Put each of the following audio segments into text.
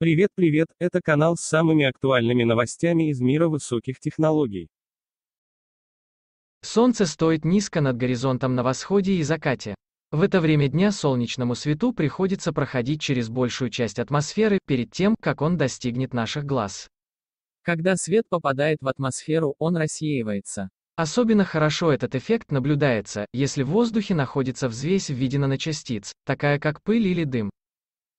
Привет, привет, это канал с самыми актуальными новостями из мира высоких технологий. Солнце стоит низко над горизонтом на восходе и закате. В это время дня солнечному свету приходится проходить через большую часть атмосферы перед тем, как он достигнет наших глаз. Когда свет попадает в атмосферу, он рассеивается. Особенно хорошо этот эффект наблюдается, если в воздухе находится взвесь в виде наночастиц, такая как пыль или дым.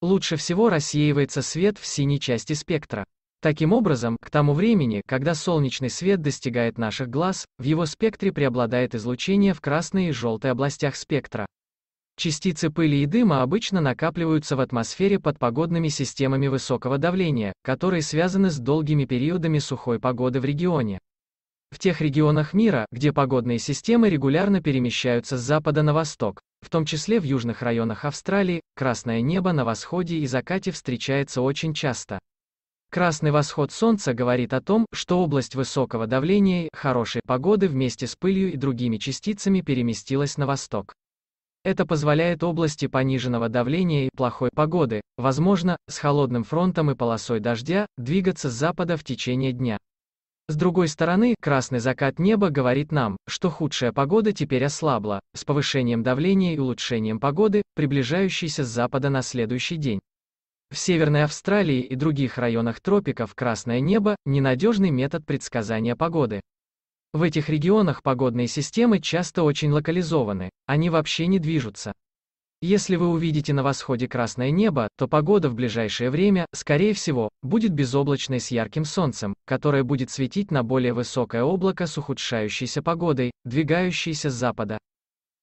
Лучше всего рассеивается свет в синей части спектра. Таким образом, к тому времени, когда солнечный свет достигает наших глаз, в его спектре преобладает излучение в красной и желтой областях спектра. Частицы пыли и дыма обычно накапливаются в атмосфере под погодными системами высокого давления, которые связаны с долгими периодами сухой погоды в регионе. В тех регионах мира, где погодные системы регулярно перемещаются с запада на восток, в том числе в южных районах Австралии, красное небо на восходе и закате встречается очень часто. Красный восход солнца говорит о том, что область высокого давления, хорошей погоды вместе с пылью и другими частицами переместилась на восток. Это позволяет области пониженного давления и плохой погоды, возможно, с холодным фронтом и полосой дождя, двигаться с запада в течение дня. С другой стороны, красный закат неба говорит нам, что худшая погода теперь ослабла, с повышением давления и улучшением погоды, приближающейся с запада на следующий день. В Северной Австралии и других районах тропиков красное небо – ненадежный метод предсказания погоды. В этих регионах погодные системы часто очень локализованы, они вообще не движутся. Если вы увидите на восходе красное небо, то погода в ближайшее время, скорее всего, будет безоблачной с ярким солнцем, которое будет светить на более высокое облако с ухудшающейся погодой, двигающейся с запада.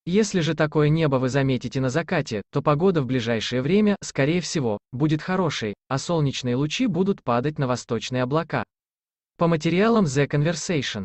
Если же такое небо вы заметите на закате, то погода в ближайшее время, скорее всего, будет хорошей, а солнечные лучи будут падать на восточные облака. По материалам The Conversation.